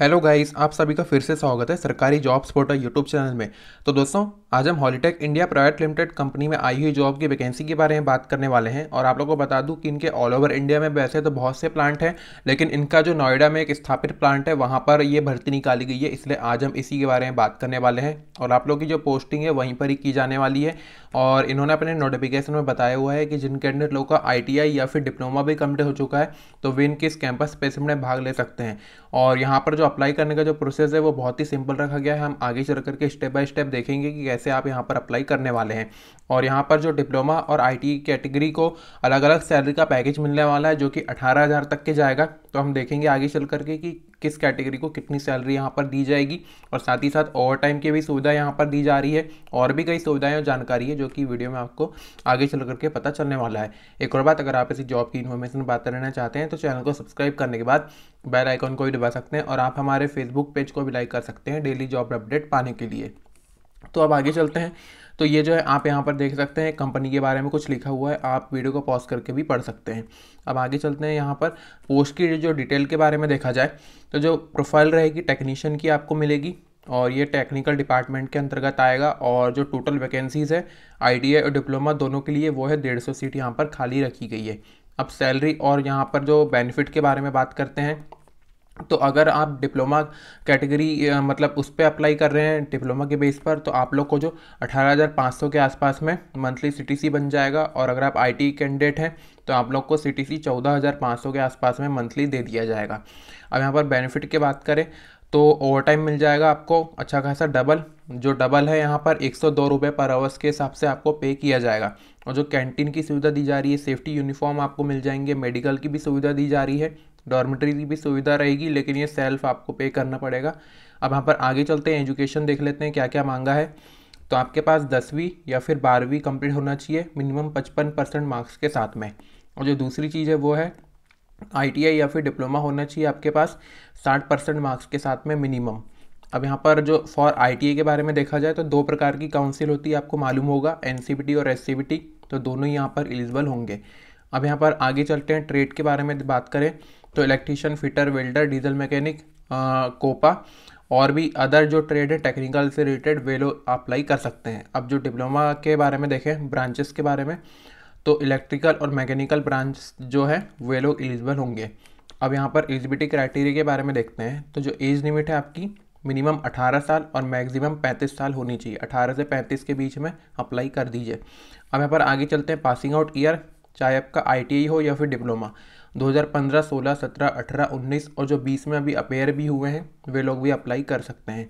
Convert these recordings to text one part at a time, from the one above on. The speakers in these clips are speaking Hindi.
हेलो गाइस आप सभी का फिर से स्वागत है सरकारी जॉब्स पोर्टल यूट्यूब चैनल में तो दोस्तों आज हम Holitech India Private Limited company में आई हुई जॉब की वैकेंसी के बारे में बात करने वाले हैं और आप लोगों को बता दूं कि इनके ऑल ओवर इंडिया में वैसे तो बहुत से प्लांट हैं लेकिन इनका जो नोएडा में एक स्थापित प्लांट है वहाँ पर ये भर्ती निकाली गई है इसलिए आज हम इसी के बारे में बात करने वाले हैं और आप लोग की जो पोस्टिंग है वहीं पर ही की जाने वाली है और इन्होंने अपने नोटिफिकेशन में बताया हुआ है कि जिन कैंडिडेट लोग का आई या फिर डिप्लोमा भी कम्प्लीट हो चुका है तो वे इनके इस कैंपस स्पेसिम में भाग ले सकते हैं और यहाँ पर जो अप्लाई करने का जो प्रोसेस है वो बहुत ही सिंपल रखा गया है हम आगे चल करके स्टेप बाय स्टेप देखेंगे कि कैसे आप यहाँ पर अप्लाई करने वाले हैं और यहाँ पर जो डिप्लोमा और आई कैटेगरी को अलग अलग सैलरी का पैकेज मिलने वाला है जो कि अठारह तक के जाएगा तो हम देखेंगे आगे चल करके कि किस कैटेगरी को कितनी सैलरी यहाँ पर दी जाएगी और साथ ही साथ ओवर टाइम की भी सुविधा यहाँ पर दी जा रही है और भी कई सुविधाएं और जानकारी है जो कि वीडियो में आपको आगे चल करके पता चलने वाला है एक और बात अगर आप इसी जॉब की इन्फॉर्मेशन बात रहना चाहते हैं तो चैनल को सब्सक्राइब करने के बाद बेल आइकॉन को भी दबा सकते हैं और आप हमारे फेसबुक पेज को भी लाइक कर सकते हैं डेली जॉब अपडेट पाने के लिए तो अब आगे चलते हैं तो ये जो है आप यहाँ पर देख सकते हैं कंपनी के बारे में कुछ लिखा हुआ है आप वीडियो को पॉज करके भी पढ़ सकते हैं अब आगे चलते हैं यहाँ पर पोस्ट की जो डिटेल के बारे में देखा जाए तो जो प्रोफाइल रहेगी टेक्नीशियन की आपको मिलेगी और ये टेक्निकल डिपार्टमेंट के अंतर्गत आएगा और जो टोटल वैकेंसीज़ है आई और डिप्लोमा दोनों के लिए वो है डेढ़ सौ सीट यहाँ पर खाली रखी गई है अब सैलरी और यहाँ पर जो बेनिफिट के बारे में बात करते हैं तो अगर आप डिप्लोमा कैटेगरी मतलब उस पर अप्लाई कर रहे हैं डिप्लोमा के बेस पर तो आप लोग को जो 18,500 के आसपास में मंथली सीटीसी बन जाएगा और अगर आप आईटी कैंडिडेट हैं तो आप लोग को सीटीसी 14,500 के आसपास में मंथली दे दिया जाएगा अब यहाँ पर बेनिफिट की बात करें तो ओवर टाइम मिल जाएगा आपको अच्छा खासा डबल जो डबल है यहाँ पर एक सौ दो रुपये पर आवर्स के हिसाब से आपको पे किया जाएगा और जो कैंटीन की सुविधा दी जा रही है सेफ्टी यूनिफॉर्म आपको मिल जाएंगे मेडिकल की भी सुविधा दी जा रही है डॉर्मेटरी की भी सुविधा रहेगी लेकिन ये सेल्फ आपको पे करना पड़ेगा अब यहाँ पर आगे चलते हैं एजुकेशन देख लेते हैं क्या क्या मांगा है तो आपके पास दसवीं या फिर बारहवीं कंप्लीट होना चाहिए मिनिमम पचपन परसेंट मार्क्स के साथ में और जो दूसरी चीज़ है वो है आईटीआई या फिर डिप्लोमा होना चाहिए आपके पास साठ परसेंट मार्क्स के साथ में मिनिमम अब यहाँ पर जो फॉर आई के बारे में देखा जाए तो दो प्रकार की काउंसिल होती है आपको मालूम होगा एन और एस तो दोनों ही यहाँ पर एलिजिबल होंगे अब यहाँ पर आगे चलते हैं ट्रेड के बारे में बात करें तो electrician fitter welder diesel mechanic COPA और भी अदर जो ट्रेड है टेक्निकल से रिलेटेड वे लोग अप्लाई कर सकते हैं अब जो डिप्लोमा के बारे में देखें ब्रांचेस के बारे में तो इलेक्ट्रिकल और मैकेनिकल ब्रांच जो है वे लोग एलिजिबल होंगे अब यहाँ पर एलिजिबिलिटी क्राइटेरिया के बारे में देखते हैं तो जो एज लिमिट है आपकी मिनिमम 18 साल और मैक्सिमम 35 साल होनी चाहिए 18 से 35 के बीच में अप्लाई कर दीजिए अब यहाँ पर आगे चलते हैं पासिंग आउट ईयर चाहे आपका आई e हो या फिर डिप्लोमा 2015, 16, 17, 18, 19 और जो 20 में अभी अपेयर भी हुए हैं वे लोग भी अप्लाई कर सकते हैं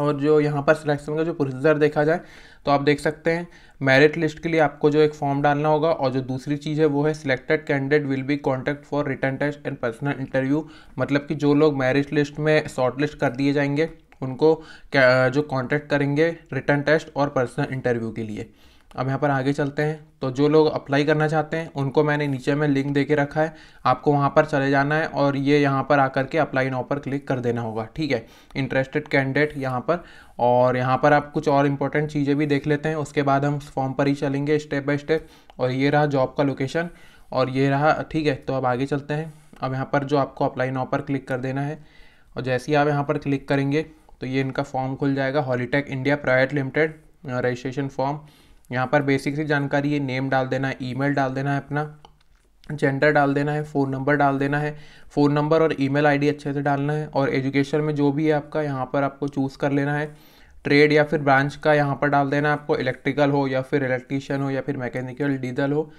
और जो यहाँ पर सिलेक्शन का जो प्रोसीजर देखा जाए तो आप देख सकते हैं मेरिट लिस्ट के लिए आपको जो एक फॉर्म डालना होगा और जो दूसरी चीज़ है वो है selected candidate will be contact for return test and personal interview मतलब कि जो लोग मेरिट लिस्ट में शॉर्ट लिस्ट कर दिए जाएंगे उनको जो कॉन्टैक्ट करेंगे रिटर्न टेस्ट और पर्सनल इंटरव्यू के लिए अब यहाँ पर आगे चलते हैं तो जो लोग अप्लाई करना चाहते हैं उनको मैंने नीचे में लिंक दे के रखा है आपको वहाँ पर चले जाना है और ये यहाँ पर आकर के अप्लाई नाउ पर क्लिक कर देना होगा ठीक है इंटरेस्टेड कैंडिडेट यहाँ पर और यहाँ पर आप कुछ और इंपॉर्टेंट चीज़ें भी देख लेते हैं उसके बाद हम फॉर्म पर ही चलेंगे स्टेप बाय स्टेप और ये रहा जॉब का लोकेशन और ये रहा ठीक है तो अब आगे चलते हैं अब यहाँ पर जो आपको अप्लाई नाउ पर क्लिक कर देना है और जैसे ही आप यहाँ पर क्लिक करेंगे तो ये इनका फॉर्म खुल जाएगा Holitech India Private Limited registration form यहाँ पर बेसिक सी जानकारी है नेम डाल देना है ईमेल डाल देना है अपना जेंडर डाल देना है फ़ोन नंबर डाल देना है फ़ोन नंबर और ईमेल आईडी अच्छे से डालना है और एजुकेशन में जो भी है आपका यहाँ पर आपको चूज़ कर लेना है ट्रेड या फिर ब्रांच का यहाँ पर डाल देना है आपको इलेक्ट्रिकल हो या फिर इलेक्ट्रीशियन हो या फिर मैकेनिकल डीजल हो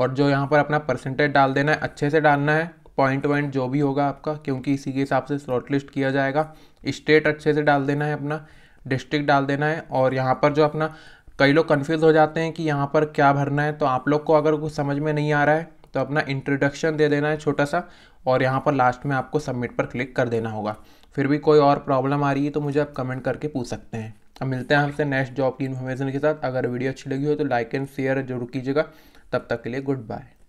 और जो यहाँ पर अपना परसेंटेज डाल देना है अच्छे से डालना है पॉइंट वॉइंट जो भी होगा आपका क्योंकि इसी के हिसाब से स्लॉट लिस्ट किया जाएगा स्टेट अच्छे से डाल देना है अपना डिस्ट्रिक्ट डाल देना है और यहाँ पर जो अपना कई लोग कन्फ्यूज़ हो जाते हैं कि यहाँ पर क्या भरना है तो आप लोग को अगर कुछ समझ में नहीं आ रहा है तो अपना इंट्रोडक्शन दे देना है छोटा सा और यहाँ पर लास्ट में आपको सबमिट पर क्लिक कर देना होगा फिर भी कोई और प्रॉब्लम आ रही है तो मुझे आप कमेंट करके पूछ सकते हैं अब मिलते हैं आपसे नेक्स्ट जॉब की इन्फॉर्मेशन के साथ अगर वीडियो अच्छी लगी हो तो लाइक एंड शेयर जरूर कीजिएगा तब तक के लिए गुड बाय